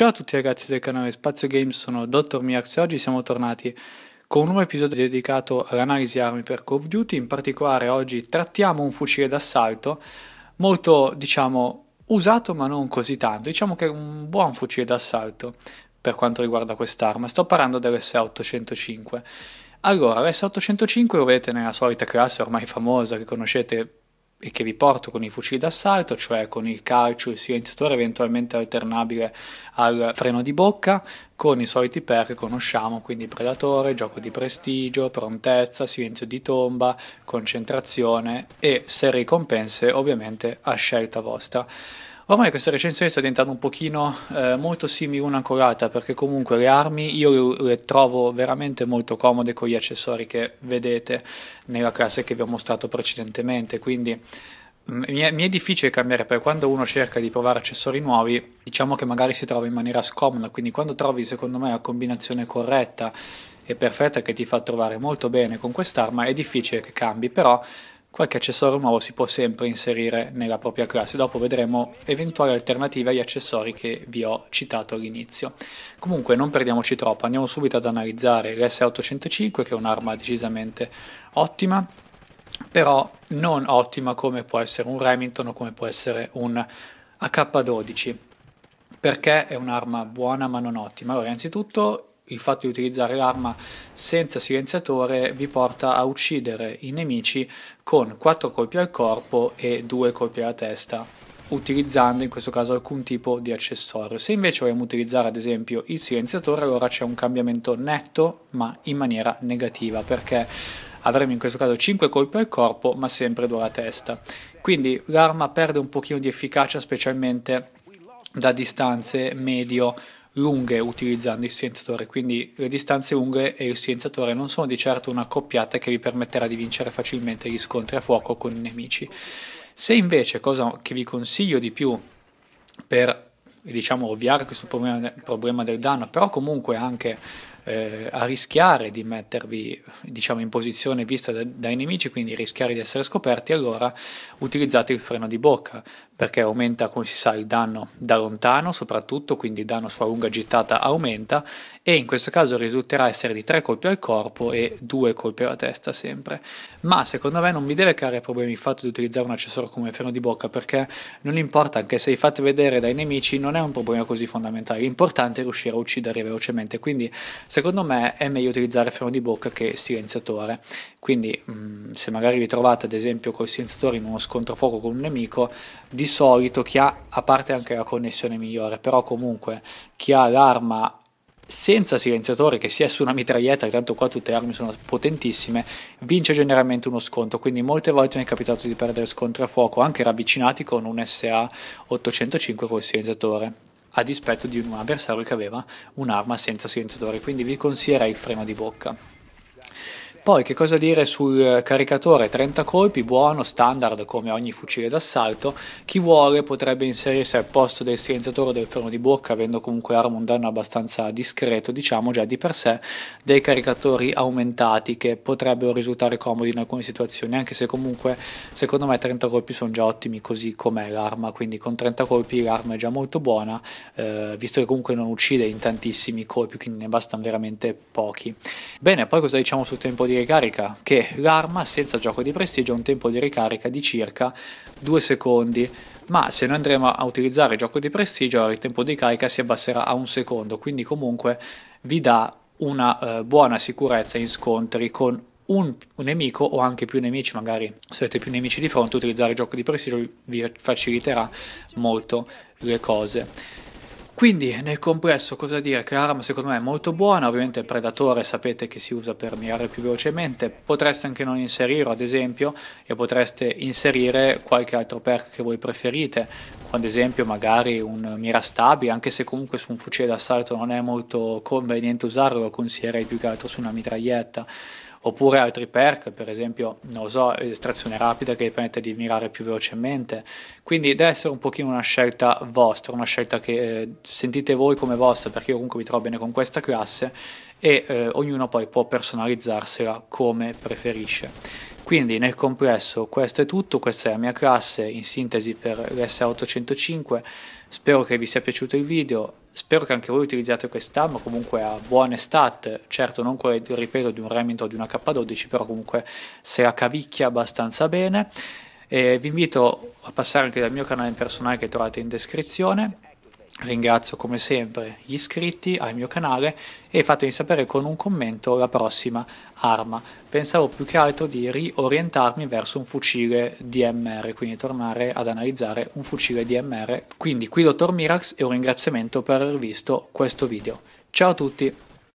Ciao a tutti ragazzi del canale Spazio Games, sono Dr. Miax e oggi siamo tornati con un nuovo episodio dedicato all'analisi armi per Call of Duty, in particolare oggi trattiamo un fucile d'assalto molto, diciamo, usato ma non così tanto, diciamo che è un buon fucile d'assalto per quanto riguarda quest'arma, sto parlando dell'S805. Allora, l'S805 lo vedete nella solita classe ormai famosa che conoscete e che vi porto con i fucili d'assalto, cioè con il calcio, il silenziatore eventualmente alternabile al freno di bocca, con i soliti per che conosciamo, quindi predatore, gioco di prestigio, prontezza, silenzio di tomba, concentrazione e se ricompense ovviamente a scelta vostra. Ormai queste recensioni stanno diventando un pochino eh, molto simili una con l'altra perché comunque le armi io le, le, trovo veramente molto comode con gli accessori che vedete nella classe che vi ho mostrato precedentemente, quindi mm, mi è, mi è difficile cambiare perché quando uno cerca di provare accessori nuovi diciamo che magari si trova in maniera scomoda, quindi quando trovi secondo me la combinazione corretta e perfetta che ti fa trovare molto bene con quest'arma è difficile che cambi, però qualche accessorio nuovo si può sempre inserire nella propria classe. Dopo vedremo eventuali alternative agli accessori che vi ho citato all'inizio. Comunque non perdiamoci troppo, andiamo subito ad analizzare l'S805 che è un'arma decisamente ottima, però non ottima come può essere un Remington o come può essere un AK-12. Perché è un'arma buona ma non ottima? Allora, innanzitutto il fatto di utilizzare l'arma senza silenziatore vi porta a uccidere i nemici con 4 colpi al corpo e 2 colpi alla testa utilizzando in questo caso alcun tipo di accessorio. Se invece vogliamo utilizzare ad esempio il silenziatore allora c'è un cambiamento netto ma in maniera negativa perché avremo in questo caso 5 colpi al corpo ma sempre 2 alla testa. Quindi l'arma perde un pochino di efficacia specialmente da distanze medio lunghe utilizzando il silenziatore, quindi le distanze lunghe e il silenziatore non sono di certo una coppiata che vi permetterà di vincere facilmente gli scontri a fuoco con i nemici. Se invece, cosa che vi consiglio di più per diciamo ovviare questo problema, del danno, però comunque anche eh, a rischiare di mettervi diciamo, in posizione vista da, dai nemici, quindi rischiare di essere scoperti, allora utilizzate il freno di bocca perché aumenta, come si sa, il danno da lontano soprattutto, quindi il danno sulla lunga gittata aumenta e in questo caso risulterà essere di tre colpi al corpo e due colpi alla testa sempre. Ma secondo me non vi deve creare problemi il fatto di utilizzare un accessorio come freno di bocca perché non importa, anche se li fate vedere dai nemici non è un problema così fondamentale, l'importante è riuscire a uccidere velocemente, quindi Secondo me è meglio utilizzare freno di bocca che silenziatore, quindi mh, mm, se magari vi trovate ad esempio col silenziatore in uno scontro fuoco con un nemico, di solito chi ha, a parte anche la connessione migliore, però comunque chi ha l'arma senza silenziatore che sia su una mitraglietta, tanto qua tutte le armi sono potentissime, vince generalmente uno scontro, quindi molte volte mi è capitato di perdere scontro a fuoco anche ravvicinati con un SA 805 col silenziatore a dispetto di un avversario che aveva un'arma senza silenziatore, quindi vi consiglierei il freno di bocca. Poi che cosa dire sul eh, caricatore 30 colpi, buono, standard come ogni fucile d'assalto, chi vuole potrebbe inserirsi al posto del silenziatore del fermo di bocca avendo comunque arma un danno abbastanza discreto, diciamo già di per sé, dei caricatori aumentati che potrebbero risultare comodi in alcune situazioni, anche se comunque secondo me 30 colpi sono già ottimi così com'è l'arma, quindi con 30 colpi l'arma è già molto buona, eh, visto che comunque non uccide in tantissimi colpi, quindi ne bastano veramente pochi. Bene, poi cosa diciamo sul tempo di di ricarica che l'arma senza gioco di prestigio ha un tempo di ricarica di circa 2 secondi, ma se noi andremo a utilizzare gioco di prestigio il tempo di carica si abbasserà a un secondo, quindi comunque vi dà una eh, buona sicurezza in scontri con un, un, nemico o anche più nemici, magari se avete più nemici di fronte, utilizzare gioco di prestigio vi faciliterà molto le cose. Quindi nel complesso cosa dire? Che l'arma secondo me è molto buona, ovviamente il predatore sapete che si usa per mirare più velocemente, potreste anche non inserirlo ad esempio e potreste inserire qualche altro perk che voi preferite, ad esempio magari un mirastabile, anche se comunque su un fucile d'assalto non è molto conveniente usarlo, lo consiglierei più che altro su una mitraglietta oppure altri perk, per esempio, non lo so, estrazione rapida che vi permette di mirare più velocemente. Quindi deve essere un pochino una scelta vostra, una scelta che eh, sentite voi come vostra, perché io comunque mi trovo bene con questa classe e eh, ognuno poi può personalizzarsela come preferisce. Quindi nel complesso questo è tutto, questa è la mia classe in sintesi per l'S805 Spero che vi sia piaciuto il video, spero che anche voi utilizziate quest'arma, comunque ha buone stat, certo non quelle, ripeto, di un Remington o di una K12, però comunque se la cavicchia abbastanza bene. E vi invito a passare anche dal mio canale personale che trovate in descrizione Ringrazio come sempre gli iscritti al mio canale e fatemi sapere con un commento la prossima arma. Pensavo più che altro di riorientarmi verso un fucile DMR, quindi tornare ad analizzare un fucile DMR. Quindi qui dottor Mirax e un ringraziamento per aver visto questo video. Ciao a tutti!